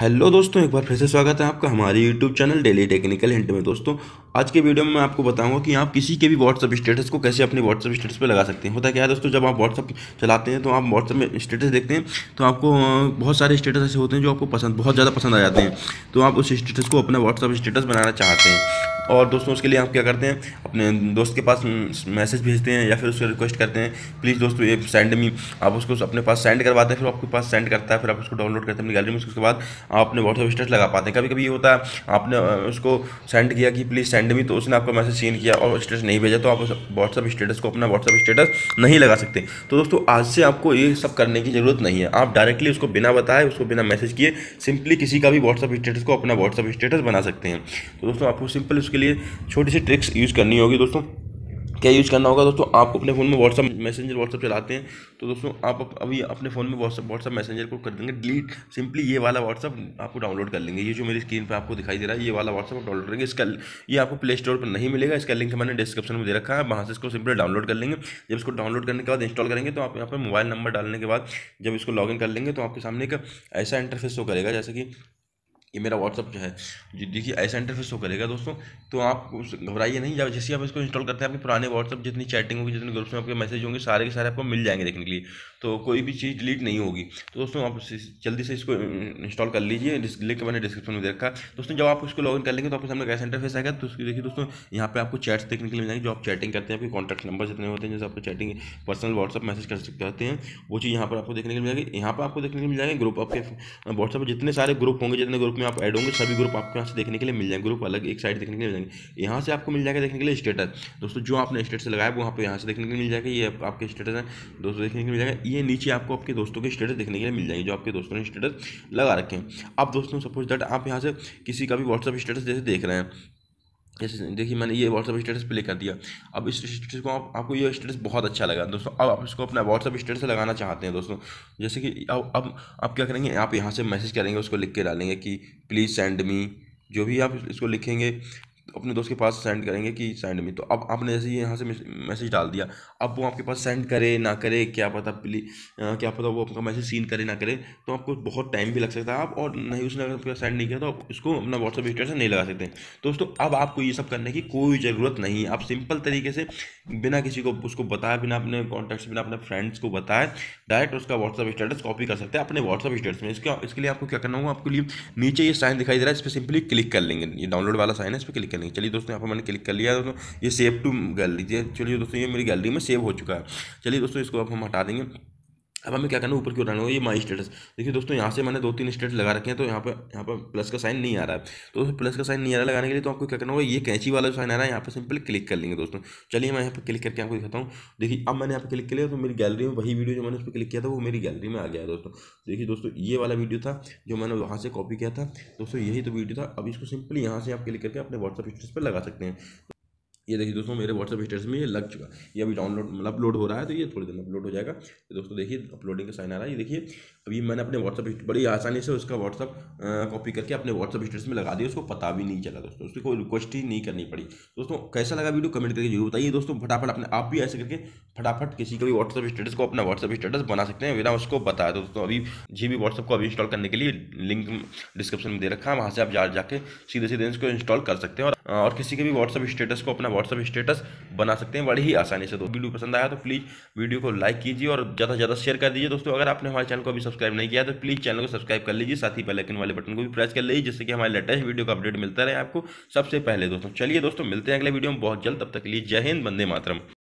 hello दोस्तों एक बार फिर से स्वागत है आपका हमारे YouTube channel Daily Technical Hint में दोस्तों आज के वीडियो में मैं आपको बताऊंगा कि आप किसी के भी व्हाट्सअप स्टेटस को कैसे अपने व्हाट्सअप स्टेटस पे लगा सकते हैं होता क्या है दोस्तों जब आप व्हाट्सअप चलाते हैं तो आप व्हाट्सअप में स्टेटस देखते हैं तो आपको बहुत सारे स्टेटस ऐसे होते हैं जो आपको पसंद बहुत ज़्यादा पसंद आ जाते हैं तो आप उस स्टेटस को अपना व्हाट्सअप स्टेटस बनाना चाहते हैं और दोस्तों उसके लिए आप क्या करते हैं अपने दोस्त के पास मैसेज भेजते हैं या फिर उसको रिक्वेस्ट करते हैं प्लीज़ दोस्तों ये सेंड मी आप उसको अपने पास सेंड करवाते हैं फिर आपके पास सेंड करता है फिर आप उसको डाउनलोड करते हैं अपनी गैलरी में उसके बाद आप अपने व्हाट्सअप स्टेटस लगा पाते हैं कभी कभी ये होता है आपने उसको सेंड किया कि प्लीज़ सेंड मी तो उसने आपका मैसेज सेंड किया और स्टेटस नहीं भेजा तो आप उस व्हाट्सअप स्टेटस को अपना व्हाट्सअप स्टेटस नहीं लगा सकते तो दोस्तों आज से आपको ये सब करने की ज़रूरत नहीं है आप डायरेक्टली उसको बिना बताए उसको बिना मैसेज किए सिंपली किसी का भी व्हाट्सअप स्टेटस को अपना व्हाट्सअप स्टेटस बना सकते हैं तो दोस्तों आपको सिंपल उसके लिए छोटी सी ट्रिक्स यूज़ करनी होगी दोस्तों क्या यूज़ करना होगा दोस्तों आप अपने फ़ोन में व्हाट्सअप मैसेंजर व्हाट्सअप चलाते हैं तो दोस्तों आप अभी अपने फ़ोन में व्हाट्सअप व्हाट्सअप मैसेंजर को कर देंगे डिलीट सिंपली ये वाला व्हाट्सअप आपको डाउनलोड कर लेंगे ये जो मेरी स्क्रीन पर आपको दिखाई दे रहा है ये वाला व्हाट्सअप डाउनलोड करेंगे इसका ये आपको प्ले स्टोर पर नहीं मिलेगा इसका लिंक मैंने डिस्क्रिप्शन में दे रखा है वहाँ से इसको सिंपली डाउनलोड कर लेंगे जब इसको डाउनलोड करने के बाद इंस्टॉल करेंगे तो आप यहाँ पर मोबाइल नंबर डालने के बाद जब इसको लॉगिन कर लेंगे तो आपके सामने एक ऐसा इंटरफेस शो करेगा जैसे कि ये मेरा व्हाट्सअप जो है देखिए ऐसा इंटरफेस शो तो करेगा दोस्तों तो आप घबराइए नहीं जब जैसे आप इसको इंस्टॉल करते हैं आपके पुराने व्हाट्सअप जितनी चैटिंग होगी जितने ग्रुप्स में आपके मैसेज होंगे सारे के सारे आपको मिल जाएंगे देखने के लिए तो कोई भी चीज़ डिलीट नहीं होगी तो दोस्तों आप जल्दी से इसको इंस्टॉल कर लीजिए लिंक मैंने डिस्क्रिप्शन में देखा दोस्तों जब आप इसको लॉगिन कर लेंगे तो आपके सामने कैसा इंटरफेस आएगा तो उसकी देखिए दोस्तों यहाँ पर आपको चैट्स देखने के लिए मिल जाएंगे जो आप चैटिंग करते हैं आपके कॉन्टैक्ट नंबर जितने होते हैं जैसे आपको चैटिंग पर्सनल व्हाट्सअप मैसेज कर सकते होते हैं वो चीज़ यहाँ पर आपको देखने लिए मिल जाएगी यहाँ पर आपको देखने को मिल जाएंगे ग्रुप आपके व्हाट्सअप जितने सारे ग्रुप होंगे जितने ग्रुप में आप ऐड होंगे सभी ग्रुप आपको यहाँ से देखने के लिए मिल जाएंगे ग्रुप अलग एक साइड देखने के लिए मिल जाएंगे यहाँ से आपको मिल जाएगा देखने के लिए स्टेटस दोस्तों जो आपने स्टेटस लगाया वो आपको यहाँ से देखने के लिए मिल जाएगा ये आपके स्टेटस है दोस्तों देखने के लिए मिल जाएगा ये नीचे आपको आपके दोस्तों के स्टेटस देखने के लिए मिल जाएंगे जो आपके दोस्तों ने स्टेटस लगा रखे हैं आप दोस्तों सपोज दैट आप यहाँ से किसी का भी व्हाट्सअप स्टेटस जैसे देख रहे हैं जैसे देखिए मैंने ये व्हाट्सअप स्टेटस प्ले कर दिया अब इस स्टेटस को आप आपको ये स्टेटस बहुत अच्छा लगा दोस्तों अब आप इसको अपना व्हाट्सअप स्टेटस लगाना चाहते हैं दोस्तों जैसे कि अब अब आप क्या करेंगे आप यहाँ से मैसेज करेंगे उसको लिख के डालेंगे कि प्लीज़ सेंड मी जो भी आप इसको लिखेंगे अपने दोस्त के पास सेंड करेंगे कि सेंड मी तो अब आपने जैसे यहाँ से मैसेज डाल दिया अब वो आपके पास सेंड करे ना करे क्या पता प्ली क्या पता वो आपका मैसेज सीन करे ना करे तो आपको बहुत टाइम भी लग सकता है आप और नहीं उसने अगर आपके सेंड नहीं किया तो आप उसको अपना व्हाट्सअप स्टेटस नहीं लगा सकते तो दोस्तों अब आपको ये सब करने की कोई ज़रूरत नहीं आप सिंपल तरीके से बिना किसी को उसको बताए बिना अपने कॉन्टैक्ट बिना अपने फ्रेंड्स को बताए डायरेक्ट उसका व्हाट्सअप स्टेटस कॉपी कर सकते हैं अपने व्हाट्सअप स्टेटस में इसका इसके लिए आपको क्या करना होगा आपके लिए नीचे ये साइन दिखाई दे रहा है इस पर सिंपली क्लिक कर लेंगे ये डाउनलोड वाला साइन है इस पर क्लिक कर करेंगे चलिए दोस्तों यहाँ पर मैंने क्लिक कर लिया दोस्तों ये सेव टू गैलरी चलिए दोस्तों ये मेरी गैलरी में सेव हो चुका है चलिए दोस्तों इसको अब हम हटा देंगे अब हमें क्या करना है ऊपर की ओर होगा ये माई स्टेटस देखिए दोस्तों यहाँ से मैंने दो तीन स्टेट लगा रखे हैं तो यहाँ पर यहाँ पर प्लस का साइन नहीं आ रहा है तो दोस्तों प्लस का साइन नहीं आ रहा लगाने के लिए तो आपको क्या करना होगा ये कैंची वाला जो साइन आ रहा है यहाँ पर सिंपल क्लिक कर लेंगे दोस्तों चलिए मैं यहाँ पर क्लिक करके आपको दिखाता हूँ देखिए अब मैंने यहाँ पर क्लिक किया तो मेरी गैलरी में वही वीडियो जो मैंने उस पर क्लिक किया था वो मेरी गैलरी में आ गया दोस्तों देखिए दोस्तों ये वाला वीडियो था जो मैंने वहाँ से कॉपी किया था दोस्तों यही तो वीडियो था अब इसको सिंपली यहाँ से आप क्लिक करके अपने व्हाट्सअप स्टेटस पर लगा सकते हैं ये देखिए दोस्तों मेरे व्हाट्सअप स्टेटस में ये लग चुका ये अभी डाउनलोड मतलब अपलोड हो रहा है तो ये थोड़ी देर में अपलोड हो जाएगा तो दोस्तों देखिए अपलोडिंग का साइन आ रहा है ये देखिए अभी मैंने अपने व्हाट्सअप बड़ी आसानी से उसका व्हाट्सअप कॉपी करके अपने व्हाट्सअप स्टेटस में लगा दिया उसको पता भी नहीं चला दोस्तों उसकी कोई रिक्वेस्ट ही नहीं करनी पड़ी दोस्तों कैसा लगा वीडियो कमेंट करके जरूर बताइए दोस्तों फटाफट अपने आप भी ऐसे करके फटाफट किसी का भी व्हाट्सअप स्टेटस को अपना व्हाट्सअप स्टेटस बना सकते हैं बिना उसको बताया तो दोस्तों अभी जी भी व्हाट्सअप को अभी इंस्टॉल करने के लिए लिंक डिस्क्रिप्शन में दे रखा है वहाँ से आप जाकर सीधे सीधे इसको इंस्टॉल कर सकते हैं और हाँ, और किसी के भी व्हाट्सअप स्टेटस को अपना व्हाट्सअप स्टेटस बना सकते हैं बड़ी ही आसानी से तो वीडियो पसंद आया तो प्लीज़ वीडियो को लाइक कीजिए और ज़्यादा से ज़्यादा शेयर कर दीजिए दोस्तों अगर आपने हमारे चैनल को अभी सब्सक्राइब नहीं किया तो प्लीज़ चैनल को सब्सक्राइब कर लीजिए साथ ही बेलाइकन वाले बटन को भी प्रेस कर लीजिए जिससे कि हमारे लेटेस्ट वीडियो का अपडेट मिलता रहे आपको सबसे पहले दोस्तों चलिए दोस्तों मिलते हैं अगले वीडियो में बहुत जल्द तब तक लीजिए लिए जय हिंद बंदे मातरम